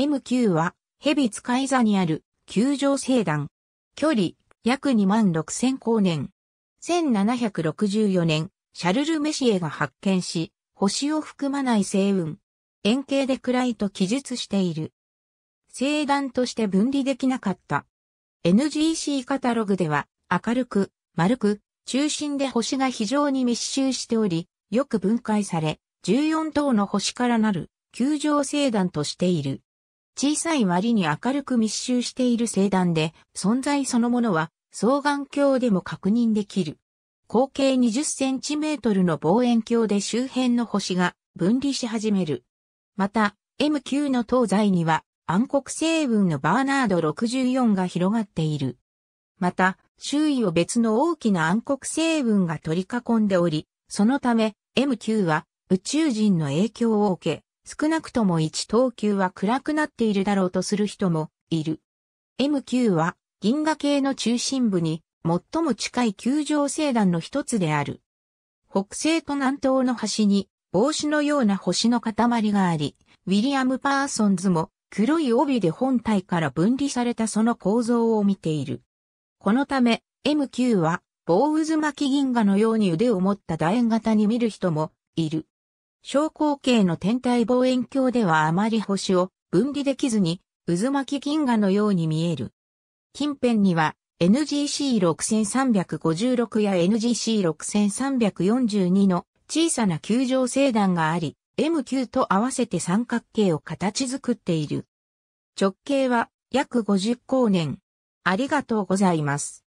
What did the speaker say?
MQ は、蛇使い座にある、球状星団。距離、約2万6千光年。1764年、シャルル・メシエが発見し、星を含まない星雲。円形で暗いと記述している。星団として分離できなかった。NGC カタログでは、明るく、丸く、中心で星が非常に密集しており、よく分解され、14等の星からなる、球状星団としている。小さい割に明るく密集している星団で、存在そのものは双眼鏡でも確認できる。口径20センチメートルの望遠鏡で周辺の星が分離し始める。また、M9 の東西には暗黒星雲のバーナード64が広がっている。また、周囲を別の大きな暗黒星雲が取り囲んでおり、そのため M9 は宇宙人の影響を受け、少なくとも1等級は暗くなっているだろうとする人もいる。MQ は銀河系の中心部に最も近い球状星団の一つである。北西と南東の端に帽子のような星の塊があり、ウィリアム・パーソンズも黒い帯で本体から分離されたその構造を見ている。このため MQ は棒渦巻き銀河のように腕を持った楕円型に見る人もいる。小口径の天体望遠鏡ではあまり星を分離できずに渦巻き銀河のように見える。近辺には NGC6356 や NGC6342 の小さな球状星団があり、M 級と合わせて三角形を形作っている。直径は約50光年。ありがとうございます。